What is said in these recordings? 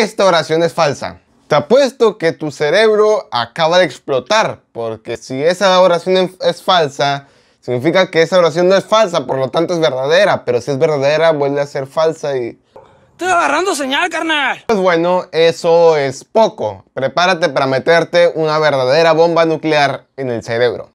esta oración es falsa. Te apuesto que tu cerebro acaba de explotar, porque si esa oración es falsa, significa que esa oración no es falsa, por lo tanto es verdadera, pero si es verdadera vuelve a ser falsa y... Estoy agarrando señal, carnal. Pues bueno, eso es poco. Prepárate para meterte una verdadera bomba nuclear en el cerebro.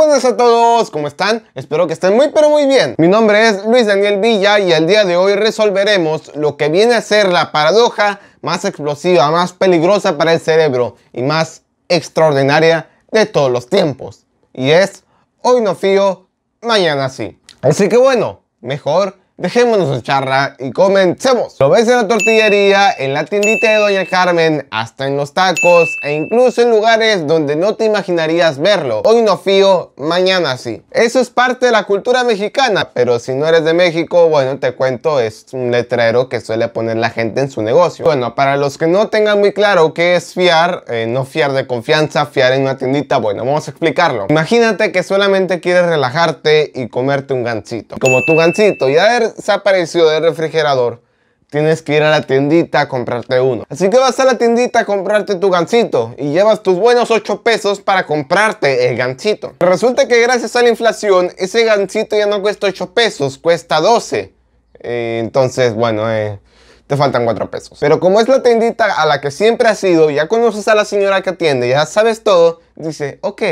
Buenas a todos, ¿cómo están? Espero que estén muy pero muy bien. Mi nombre es Luis Daniel Villa y el día de hoy resolveremos lo que viene a ser la paradoja más explosiva, más peligrosa para el cerebro y más extraordinaria de todos los tiempos. Y es, hoy no fío, mañana sí. Así que bueno, mejor Dejémonos de charla y comencemos. Lo ves en la tortillería, en la tiendita de Doña Carmen, hasta en los tacos e incluso en lugares donde no te imaginarías verlo. Hoy no fío, mañana sí. Eso es parte de la cultura mexicana, pero si no eres de México, bueno, te cuento, es un letrero que suele poner la gente en su negocio. Bueno, para los que no tengan muy claro qué es fiar, eh, no fiar de confianza, fiar en una tiendita, bueno, vamos a explicarlo. Imagínate que solamente quieres relajarte y comerte un gancito. Como tu gancito a ver desapareció del refrigerador, tienes que ir a la tiendita a comprarte uno. Así que vas a la tiendita a comprarte tu gancito y llevas tus buenos 8 pesos para comprarte el gancito. Resulta que gracias a la inflación, ese gancito ya no cuesta 8 pesos, cuesta 12. Eh, entonces, bueno, eh, te faltan 4 pesos. Pero como es la tiendita a la que siempre has ido, ya conoces a la señora que atiende, ya sabes todo, dice, ok,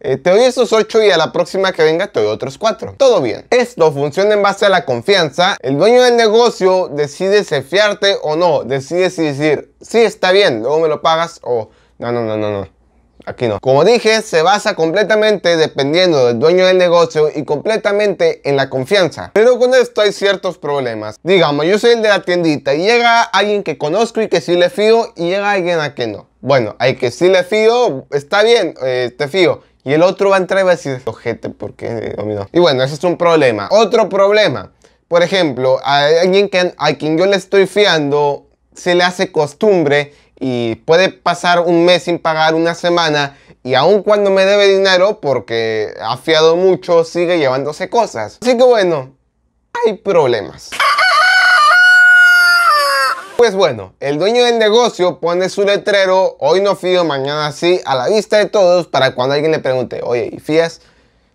eh, te doy esos 8 y a la próxima que venga te doy otros 4. Todo bien. Esto funciona en base a la confianza. El dueño del negocio decide si fiarte o no. Decide si decir, sí, está bien, luego me lo pagas o no, no, no, no, no. Aquí no. Como dije, se basa completamente dependiendo del dueño del negocio y completamente en la confianza. Pero con esto hay ciertos problemas. Digamos, yo soy el de la tiendita y llega alguien que conozco y que sí le fío y llega alguien a que no. Bueno, hay que sí le fío, está bien, eh, te fío y el otro va a entrar y va a decir, ojete, ¿por qué Y bueno, ese es un problema. Otro problema. Por ejemplo, a alguien que, a quien yo le estoy fiando, se le hace costumbre y puede pasar un mes sin pagar, una semana, y aun cuando me debe dinero, porque ha fiado mucho, sigue llevándose cosas. Así que bueno, hay problemas. Pues bueno, el dueño del negocio pone su letrero, hoy no fío, mañana sí, a la vista de todos para cuando alguien le pregunte, oye, ¿y fías?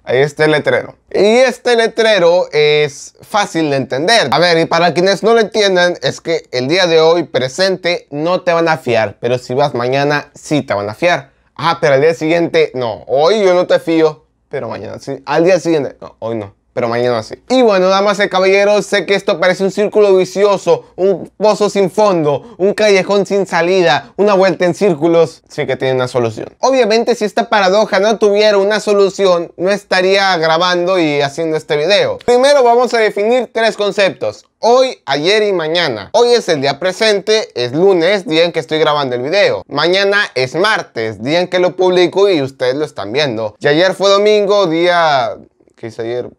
Ahí está el letrero. Y este letrero es fácil de entender. A ver, y para quienes no lo entiendan, es que el día de hoy presente no te van a fiar, pero si vas mañana sí te van a fiar. Ah, pero al día siguiente no. Hoy yo no te fío, pero mañana sí. Al día siguiente, no, hoy no pero mañana sí. Y bueno, damas y caballeros, sé que esto parece un círculo vicioso, un pozo sin fondo, un callejón sin salida, una vuelta en círculos, sí que tiene una solución. Obviamente, si esta paradoja no tuviera una solución, no estaría grabando y haciendo este video. Primero vamos a definir tres conceptos. Hoy, ayer y mañana. Hoy es el día presente, es lunes, día en que estoy grabando el video. Mañana es martes, día en que lo publico y ustedes lo están viendo. Y ayer fue domingo, día... ¿Qué hice ayer?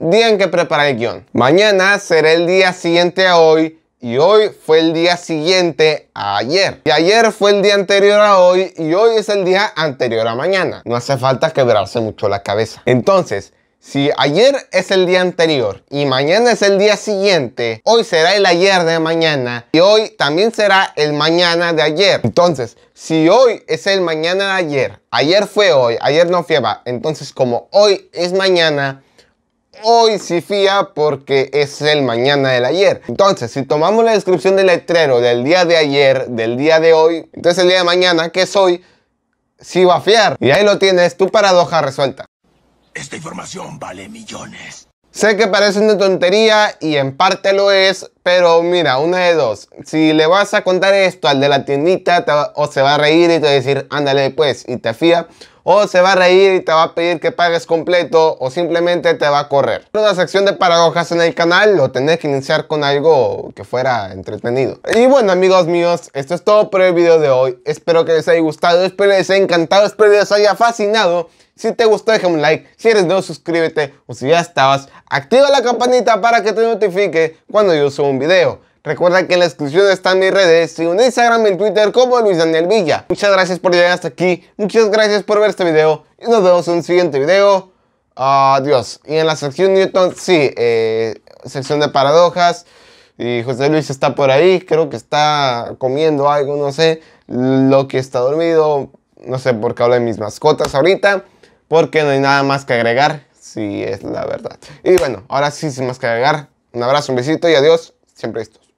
día en que prepara el guión. Mañana será el día siguiente a hoy y hoy fue el día siguiente a ayer. Y ayer fue el día anterior a hoy y hoy es el día anterior a mañana. No hace falta quebrarse mucho la cabeza. Entonces, si ayer es el día anterior y mañana es el día siguiente, hoy será el ayer de mañana y hoy también será el mañana de ayer. Entonces, si hoy es el mañana de ayer, ayer fue hoy, ayer no fue, entonces como hoy es mañana, hoy sí fía porque es el mañana del ayer. Entonces, si tomamos la descripción del letrero del día de ayer, del día de hoy, entonces el día de mañana, que es hoy, sí va a fiar. Y ahí lo tienes, tu paradoja resuelta. Esta información vale millones. Sé que parece una tontería y en parte lo es, pero mira, una de dos. Si le vas a contar esto al de la tiendita, o se va a reír y te va a decir, ándale pues, y te fía. O se va a reír y te va a pedir que pagues completo o simplemente te va a correr. Una sección de paradojas en el canal O tenés que iniciar con algo que fuera entretenido. Y bueno amigos míos, esto es todo por el video de hoy. Espero que les haya gustado, espero que les haya encantado, espero que les haya fascinado. Si te gustó deja un like, si eres nuevo suscríbete o si ya estabas, activa la campanita para que te notifique cuando yo suba un video. Recuerda que en la descripción están mis redes, y en Instagram en Twitter como Luis Daniel Villa. Muchas gracias por llegar hasta aquí, muchas gracias por ver este video y nos vemos en un siguiente video. Adiós. Y en la sección Newton, sí, eh, sección de paradojas. Y José Luis está por ahí, creo que está comiendo algo, no sé. Lo que está dormido, no sé por qué hablo de mis mascotas ahorita, porque no hay nada más que agregar, si es la verdad. Y bueno, ahora sí, sin más que agregar, un abrazo, un besito y adiós siempre estos.